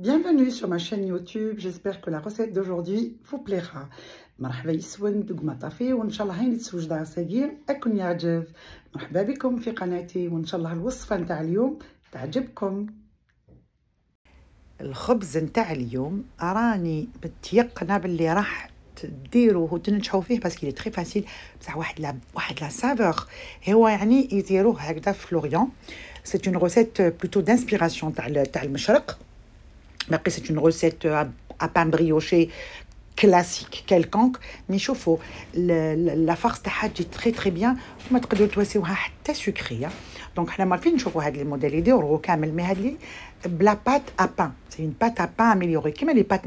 Bienvenue sur ma chaîne YouTube, j'espère que la recette d'aujourd'hui vous plaira. مرحبا يسون دوق طافي وان شاء الله هاي تسوجدها عصاقير اكون يعجب مرحبا بكم في قناتي وان شاء الله الوصفه نتاع اليوم تعجبكم الخبز نتاع اليوم راني متيقنه باللي راح تديروه وتنجحوا فيه باسكو لي تري فاسيل بصح واحد لا واحد لا سافور هو يعني يديروه هكذا في لوريون سي اون روسيت بلوتو دانسبيراسيون تاع تاع المشرق mais c'est une recette à, pain brioché classique quelconque ni chauffe La farce de Hadji est très très bien. Je mettrai de toi c'est sucré. Donc, on a fait une chauffe-eau avec les modèles idéaux. On a fait une la pâte à pain. C'est une pâte à pain améliorée. Qui met les pâtes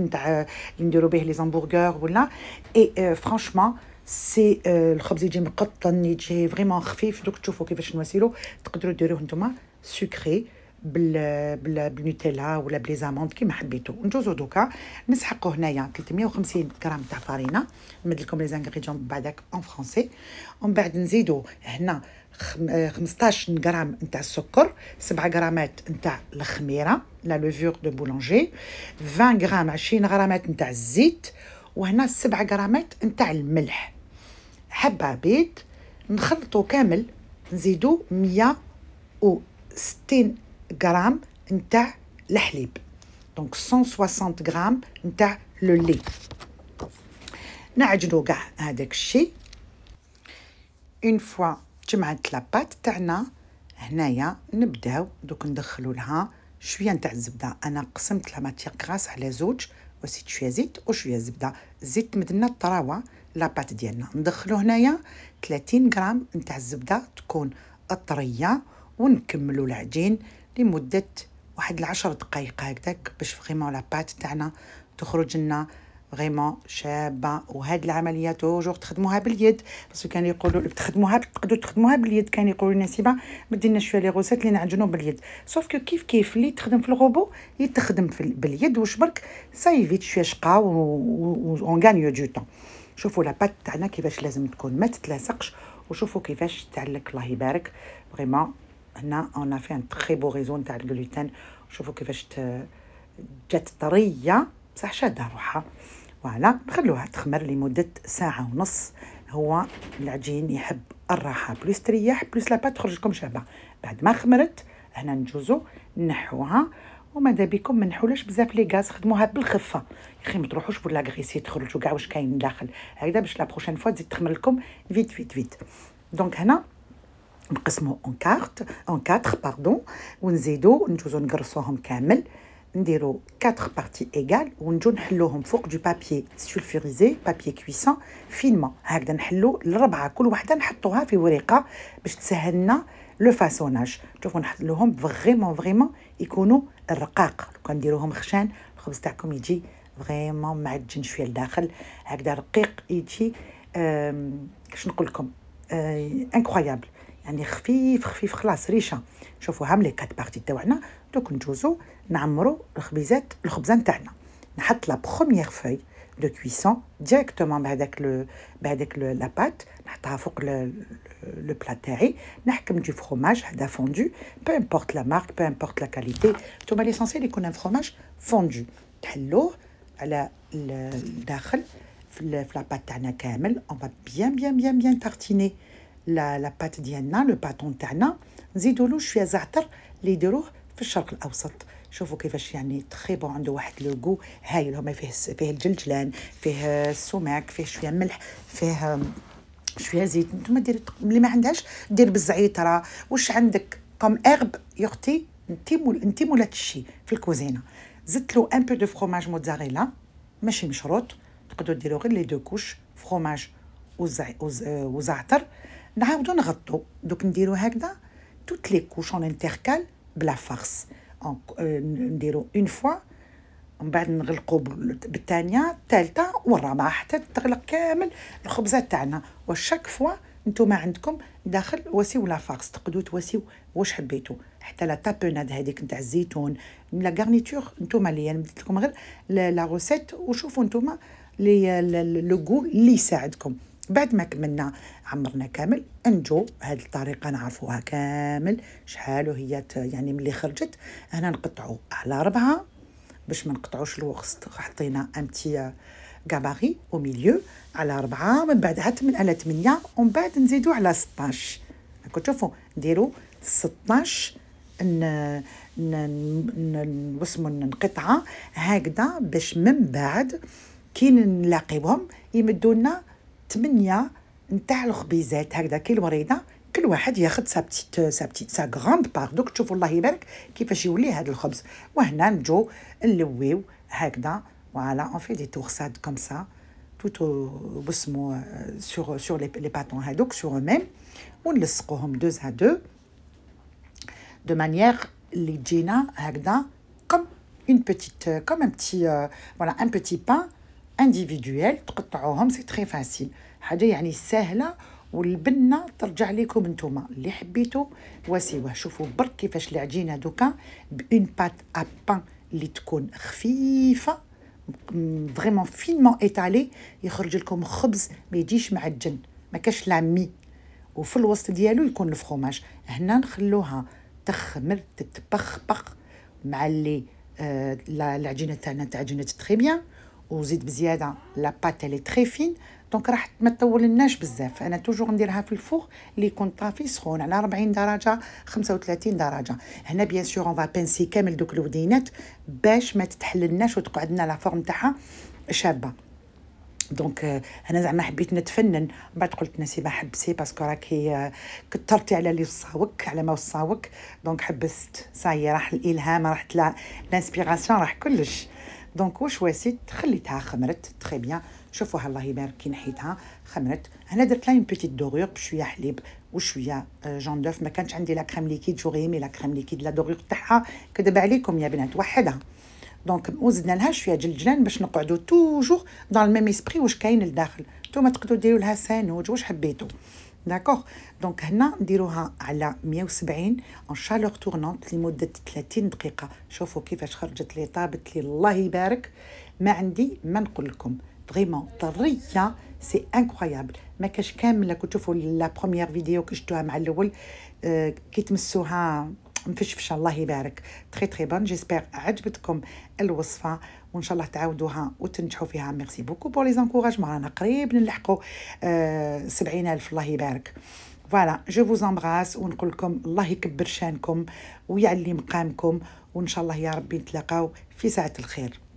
de les hamburgers ou là. Et franchement, c'est le chobzi jim cotton. J'ai vraiment refif. Donc, tu vois qu'il y a qui fait une chauffe-eau. Tu peux le sucré. بال بال بالنوتيلا ولا بليزاموند كيما حبيتو ندوزو دوكا نسحقو هنايا 350 غرام تاع فارينا نمد لكم لي زانغريديون بعداك اون فرونسي ومن بعد نزيدو هنا 15 غرام نتاع السكر 7 غرامات نتاع الخميره لا لوفور دو بولونجي 20 غرام 20 غرامات نتاع الزيت وهنا 7 غرامات نتاع الملح حبه بيض نخلطو كامل نزيدو 160 غرام نتاع الحليب دونك 160 غرام نتاع لو لي نعجنو كاع هذاك الشيء اون فوا جمعت لاباط تاعنا هنايا نبداو دوك ندخلوا لها شويه نتاع الزبده انا قسمت لا ماتيغ غراس على زوج وسيت شويه زيت وشويه زبده الزيت مدنا الطراوه لاباط ديالنا ندخلو هنايا 30 غرام نتاع الزبده تكون طريه ونكملوا العجين لمدة واحد العشر دقايق هكذاك باش فريمون لاباط تاعنا تخرج لنا فريمون شابه وهاد العمليه توجور تخدموها باليد باسكو كان يقولوا تخدموها تقدروا تخدموها باليد كان يقولوا لنا سيبا ما شويه لي غوسيت لي نعجنو باليد سوف كو كيف كيف لي تخدم في الغوبو يتخدم في باليد برك سايفيت شويه شقا و اون غانيو دو طون شوفوا لاباط تاعنا كيفاش لازم تكون ما تتلاصقش وشوفوا كيفاش تعلق الله يبارك فريمون هنا اون افي ان تخي بو غيزون تاع الجلوتين شوفوا كيفاش جات طريه بصح شاده روحها فوالا نخلوها تخمر لمده ساعه ونص هو العجين يحب الراحه بلوس تريح بلوس لا تخرج لكم شابه بعد ما خمرت هنا نجوزو نحوها وماذا بكم ما نحولوش بزاف لي غاز خدموها بالخفه يا اخي ما تروحوش بلا غريسي تخرجوا كاع واش كاين داخل هكذا باش لا بروشين فوا تزيد تخمر لكم فيت فيت فيت دونك هنا نقسمو اون كارت اون كاتر باردون ونزيدو نجوزو نقرصوهم كامل نديرو كاتر بارتي ايغال ونجو نحلوهم فوق دو بابي سولفوريزي بابي كويسون فينما هكذا نحلو الربعه كل وحده نحطوها في ورقه باش تسهلنا لو فاسوناج شوفو نحلوهم فريمون فريمون يكونوا رقاق لو كان نديروهم خشان الخبز تاعكم يجي فريمون معجن شويه لداخل هكذا رقيق يجي كاش نقول لكم انكرويابل آه، يعني خفيف خفيف خلاص ريشه شوفوا هام لي كات بارتي تاعنا دوك ندوزو نعمرو الخبيزات الخبزه نتاعنا نحط لا بروميير فوي دو كويسون ديريكتومون بهذاك لو بهذاك لا بات نحطها فوق لو بلا تاعي نحكم دي فروماج هذا فوندو بو امبورت لا مارك بو امبورت لا كاليتي نتوما ليسونسيال يكون ان فروماج فوندو تحلوه على الداخل في لا بات تاعنا كامل اون با بيان بيان بيان بيان تارتيني لا بات ديالنا لو باتون تاعنا نزيدوا له شويه زعتر اللي يديروه في الشرق الاوسط شوفوا كيفاش يعني تخيبو عنده واحد لوغو هايل هما فيه فيه الجلجلان فيه السماك فيه شويه ملح فيه شويه زيت نتوما دير اللي ما عندهاش دير بالزعيطره واش عندك كوم اغب يا اختي انتي مول انتي مولا في الكوزينه زدت له ان بو دو فروماج موتزاريلا ماشي مشروط تقدروا ديروا غير لي دو كوش فروماج وزعتر نعاودو نغطو دوك نديرو هكذا توت لي كوش اون انتركال بلا فارس نديرو اون فوا من بعد نغلقو بالثانيه الثالثه والرابعه حتى تغلق كامل الخبزه تاعنا وشاك فوا نتوما عندكم داخل وسيو لا فارس تقدو تواسيو واش حبيتو حتى لا تابوناد هذيك نتاع الزيتون لا غارنيتور نتوما اللي انا لكم غير لا روسيت وشوفوا نتوما لي لو غو اللي يساعدكم بعد ما كملنا عمرنا كامل نجو هذه الطريقه نعرفوها كامل شحال وهي يعني ملي خرجت هنا نقطعو على ربعه باش ما نقطعوش الوسط حطينا امتي غاباري او ميليو على ربعه من بعد عاد من على 8 ومن بعد نزيدو على 16 هاكا تشوفوا نديرو 16 ن ن نوسمو القطعه هكذا باش من بعد كي نلاقيوهم يمدوا لنا ثمانية نتاع الخبيزات هكذا كي الوريده كل واحد ياخذ سا بتيت سا بتيت سا غراند بار دوك تشوفوا الله يبارك كيفاش يولي هذا الخبز وهنا نجو نلويو هكذا فوالا اون في دي تورساد كوم سا توت بسمو سور سور لي باتون هادوك سور ميم ونلصقوهم دوز ا دو دو مانيير اللي تجينا هكذا كوم اون بتيت كوم ان بتي فوالا ان بتي بان انديفيدويل تقطعوهم سي تري فاسيل حاجه يعني سهله والبنه ترجع لكم نتوما اللي حبيتو وسوا شوفوا برك كيفاش العجينه دوكا بان بات ابان اللي تكون خفيفه فريمون فينمون ايتالي يخرج لكم خبز ما يجيش معجن ما كاش لامي وفي الوسط ديالو يكون الفخوماج هنا نخلوها تخمر تتبخبخ مع اللي آه العجينه تاعنا تعجنت تخي بيان وزيد بزياده لا بات لي تري فين دونك راح ما تطولناش بزاف انا توجور نديرها في الفوغ اللي يكون طافي سخون على 40 درجه 35 درجه هنا بيان سور اون بانسي كامل دوك الودينات باش ما تتحللناش وتقعد لنا لا فورم تاعها شابه دونك euh، انا زعما حبيت نتفنن بعد قلت نسيبه حبسي باسكو راكي آه، كثرتي على لي وصاوك على ما وصاوك دونك حبست صايي راح الالهام راحت لانسبيراسيون راح كلش دونك واش واسيت خليتها خمرت تري بيان شوفوها الله يبارك كي نحيتها خمرت هنا درت لها اون بيتيت دوغور بشويه حليب وشويه جون دوف ما كانش عندي لا كريم ليكيد جو غيمي لا كريم ليكيد لا دوغور تاعها كدب عليكم يا بنات وحدها دونك وزدنا لها شويه جلجلان باش نقعدوا توجور دون الميم اسبري واش كاين لداخل نتوما تقدروا ديروا لها سانوج واش حبيتوا داكوغ دونك هنا نديروها على 170 اون شالور تورنونت لمده 30 دقيقه شوفوا كيفاش خرجت لي طابت لي الله يبارك ما عندي ما نقول لكم فريمون طريه سي انكرويابل ما كاش كامله كنت لا بروميير فيديو كي مع الاول آه، كي تمسوها مفشفشه الله يبارك تري تري بون جيسبر عجبتكم الوصفه وان شاء الله تعاودوها وتنجحوا فيها ميرسي بوكو بور لي زانكوراجمون رانا قريب نلحقوا آه سبعين الف الله يبارك فوالا جو فوز امبراس ونقول لكم الله يكبر شانكم ويعلي مقامكم وان شاء الله يا ربي نتلاقاو في ساعه الخير